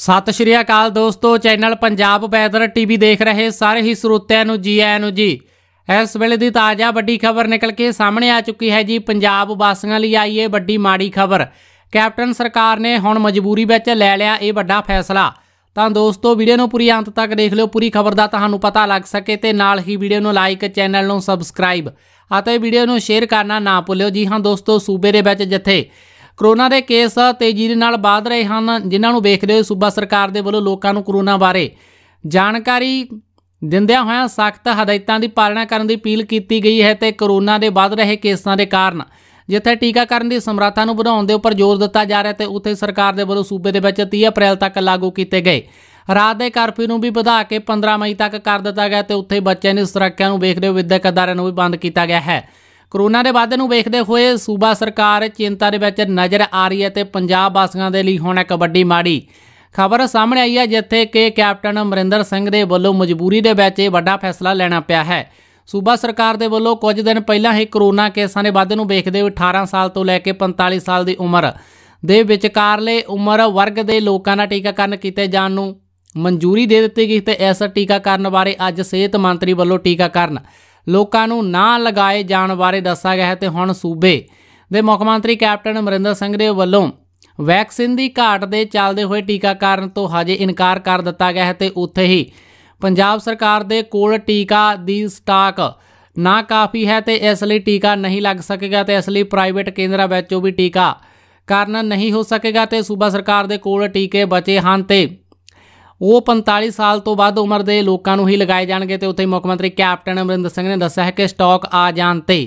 ਸਤਿ ਸ਼੍ਰੀ ਅਕਾਲ ਦੋਸਤੋ channel Punjab weather TV ਦੇਖ ਰਹੇ ਸਾਰੇ ਹੀ ਸਰੋਤਿਆਂ ਨੂੰ ਜੀ ਆਇਆਂ ਨੂੰ ਜੀ ਇਸ ਵੇਲੇ ਦੀ ਤਾਜ਼ਾ ਵੱਡੀ ਖਬਰ ਨਿਕਲ ਕੇ ਸਾਹਮਣੇ ਆ ਚੁੱਕੀ ਹੈ ਜੀ ਪੰਜਾਬ ਵਾਸੀਆਂ ਲਈ ਆਈ ਇਹ ਵੱਡੀ ਮਾੜੀ ਖਬਰ ਕੈਪਟਨ ਸਰਕਾਰ ਨੇ ਹੁਣ ਮਜਬੂਰੀ ਵਿੱਚ ਲੈ ਲਿਆ ਇਹ ਵੱਡਾ ਫੈਸਲਾ ਤਾਂ ਦੋਸਤੋ ਵੀਡੀਓ ਨੂੰ ਪੂਰੀ ਅੰਤ ਤੱਕ ਦੇਖ ਲਿਓ ਪੂਰੀ ਖਬਰ ਦਾ ਤੁਹਾਨੂੰ ਪਤਾ ਲੱਗ ਸਕੇ ਤੇ ਨਾਲ ਹੀ ਵੀਡੀਓ ਨੂੰ ਲਾਈਕ ਚੈਨਲ ਨੂੰ ਸਬਸਕ੍ਰਾਈਬ ਅਤੇ ਵੀਡੀਓ ਨੂੰ ਸ਼ੇਅਰ ਕਰਨਾ ਨਾ ਭੁੱਲਿਓ ਜੀ ਹਾਂ ਦੋਸਤੋ ਸੂਬੇ ਦੇ ਵਿੱਚ ਜਿੱਥੇ ਕਰੋਨਾ ਦੇ ਕੇਸ ਤੇਜ਼ੀ ਦੇ ਨਾਲ ਵਧ ਰਹੇ ਹਨ ਜਿਨ੍ਹਾਂ ਨੂੰ ਵੇਖਦੇ ਹੋਏ ਸੂਬਾ ਸਰਕਾਰ ਦੇ ਵੱਲੋਂ ਲੋਕਾਂ ਨੂੰ ਕਰੋਨਾ ਬਾਰੇ ਜਾਣਕਾਰੀ ਦਿੰਦਿਆਂ ਹੋਇਆਂ ਸਖਤ ਹਦਾਇਤਾਂ ਦੀ ਪਾਲਣਾ ਕਰਨ ਦੀ ਅਪੀਲ ਕੀਤੀ ਗਈ ਹੈ ਤੇ ਕਰੋਨਾ ਦੇ ਵਧ ਰਹੇ ਕੇਸਾਂ ਦੇ ਕਾਰਨ ਜਿੱਥੇ ਟੀਕਾਕਰਨ ਦੀ ਸਮਰੱਥਾ ਨੂੰ ਵਧਾਉਣ ਦੇ ਉੱਪਰ ਜ਼ੋਰ ਦਿੱਤਾ ਜਾ ਰਿਹਾ ਤੇ ਉੱਥੇ ਸਰਕਾਰ ਦੇ ਵੱਲੋਂ ਸੂਬੇ ਦੇ ਵਿੱਚ 30 ਅਪ੍ਰੈਲ ਤੱਕ ਲਾਗੂ ਕੀਤੇ ਗਏ ਰਾਤ ਦੇ ਕਰਫਿਊ ਨੂੰ ਵੀ ਵਧਾ ਕੇ 15 ਮਈ ਤੱਕ ਕਰ ਦਿੱਤਾ ਗਿਆ ਤੇ ਉੱਥੇ ਬੱਚਿਆਂ ਦੀ ਸੁਰੱਖਿਆ ਨੂੰ ਵੇਖਦੇ ਹੋਏ ਵਿਦਿਅਕ ਅਦਾਰਿਆਂ ਨੂੰ ਵੀ ਬੰਦ ਕੀਤਾ ਗਿਆ ਹੈ ਕਰੋਨਾ ਦੇ ਵਾਧੇ ਨੂੰ ਵੇਖਦੇ ਹੋਏ ਸੂਬਾ ਸਰਕਾਰ ਚਿੰਤਾ ਦੇ ਵਿੱਚ ਨਜ਼ਰ ਆ ਰਹੀ ਹੈ ਤੇ ਪੰਜਾਬ ਵਾਸੀਆਂ ਦੇ ਲਈ ਹੁਣ ਇੱਕ ਵੱਡੀ ਮਾੜੀ ਖਬਰ ਸਾਹਮਣੇ ਆਈ ਹੈ ਜਿੱਥੇ ਕਿ ਕੈਪਟਨ ਅਮਰਿੰਦਰ ਸਿੰਘ ਦੇ ਵੱਲੋਂ ਮਜਬੂਰੀ ਦੇ ਵਿੱਚ ਇਹ ਵੱਡਾ ਫੈਸਲਾ ਲੈਣਾ ਪਿਆ ਹੈ ਸੂਬਾ ਸਰਕਾਰ ਦੇ ਵੱਲੋਂ ਕੁਝ ਦਿਨ ਪਹਿਲਾਂ ਹੀ ਕਰੋਨਾ ਕੇਸਾਂ ਦੇ ਵਾਧੇ ਨੂੰ ਵੇਖਦੇ ਹੋਏ 18 ਸਾਲ ਤੋਂ ਲੈ ਕੇ 45 ਸਾਲ ਦੀ ਉਮਰ ਦੇ ਵਿਚਕਾਰਲੇ ਉਮਰ ਵਰਗ ਦੇ ਲੋਕਾਂ ਦਾ ਟੀਕਾਕਰਨ ਕੀਤੇ ਜਾਣ ਨੂੰ ਮਨਜ਼ੂਰੀ ਦੇ ਦਿੱਤੀ ਗਈ ਤੇ ਐਸਾ ਟੀਕਾਕਰਨ ਬਾਰੇ ਅੱਜ ਸਿਹਤ ਮੰਤਰੀ ਵੱਲੋਂ ਟੀਕਾਕਰਨ ਲੋਕਾਂ ਨੂੰ ਨਾ ਲਗਾਏ ਜਾਣ ਬਾਰੇ ਦੱਸਿਆ ਗਿਆ ਹੈ ਤੇ ਹੁਣ ਸੂਬੇ ਦੇ ਮੁੱਖ ਮੰਤਰੀ ਕੈਪਟਨ ਅਮਰਿੰਦਰ ਸਿੰਘ ਦੇ ਵੱਲੋਂ ਵੈਕਸੀਨ ਦੀ ਘਾਟ ਦੇ ਚੱਲਦੇ ਹੋਏ ਟੀਕਾਕਰਨ ਤੋਂ ਹਜੇ ਇਨਕਾਰ ਕਰ ਦਿੱਤਾ ਗਿਆ ਹੈ ਤੇ ਉੱਥੇ ਹੀ ਪੰਜਾਬ ਸਰਕਾਰ ਦੇ ਕੋਲ ਟੀਕਾ ਦੀ ਸਟਾਕ ਨਾ ਕਾਫੀ ਹੈ ਤੇ ਇਸ ਲਈ ਟੀਕਾ ਨਹੀਂ ਲੱਗ ਸਕੇਗਾ ਤੇ ਇਸ ਲਈ ਪ੍ਰਾਈਵੇਟ ਕੇਂਦਰਾਂ ਵਿੱਚੋਂ ਵੀ ਟੀਕਾ ਕਰਨ ਨਹੀਂ ਹੋ ਸਕੇਗਾ ਤੇ ਸੂਬਾ ਸਰਕਾਰ ਦੇ ਕੋਲ ਟੀਕੇ ਬਚੇ ਹਨ ਤੇ ਉਹ 45 ਸਾਲ ਤੋਂ ਵੱਧ ਉਮਰ ਦੇ ਲੋਕਾਂ ਨੂੰ ਹੀ ਲਗਾਏ ਜਾਣਗੇ ਤੇ ਉੱਥੇ ਮੁੱਖ ਮੰਤਰੀ ਕੈਪਟਨ ਅਮਰਿੰਦਰ ਸਿੰਘ ਨੇ ਦੱਸਿਆ ਹੈ ਕਿ ਸਟਾਕ ਆ ਜਾਣ ਤੇ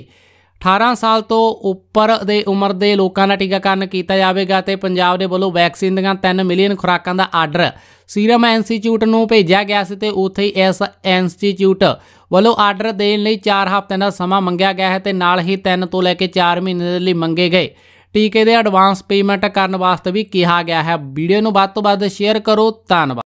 18 ਸਾਲ ਤੋਂ ਉੱਪਰ ਦੇ ਉਮਰ ਦੇ ਲੋਕਾਂ ਦਾ ਟੀਕਾਕਰਨ ਕੀਤਾ ਜਾਵੇਗਾ ਤੇ ਪੰਜਾਬ ਦੇ ਵੱਲੋਂ ਵੈਕਸੀਨ ਦੀਆਂ 3 ਮਿਲੀਅਨ ਖੁਰਾਕਾਂ ਦਾ ਆਰਡਰ ਸੀਰਮ ਇੰਸਟੀਚਿਊਟ ਨੂੰ ਭੇਜਿਆ ਗਿਆ ਸੀ ਤੇ ਉੱਥੇ ਇਸ ਇੰਸਟੀਚਿਊਟ ਵੱਲੋਂ ਆਰਡਰ ਦੇਣ ਲਈ 4 ਹਫ਼ਤਿਆਂ ਦਾ ਸਮਾਂ ਮੰਗਿਆ ਗਿਆ ਹੈ ਤੇ ਨਾਲ ਹੀ 3 ਤੋਂ ਲੈ ਕੇ 4 ਮਹੀਨੇ ਦੇ ਲਈ ਮੰਗੇ ਗਏ ਟੀਕੇ ਦੇ ਐਡਵਾਂਸ ਪੇਮੈਂਟ ਕਰਨ ਵਾਸਤੇ ਵੀ ਕਿਹਾ ਗਿਆ ਹੈ ਵੀਡੀਓ ਨੂੰ ਵੱਧ ਤੋਂ ਵੱਧ ਸ਼ੇਅਰ ਕਰੋ ਧੰਨਵਾਦ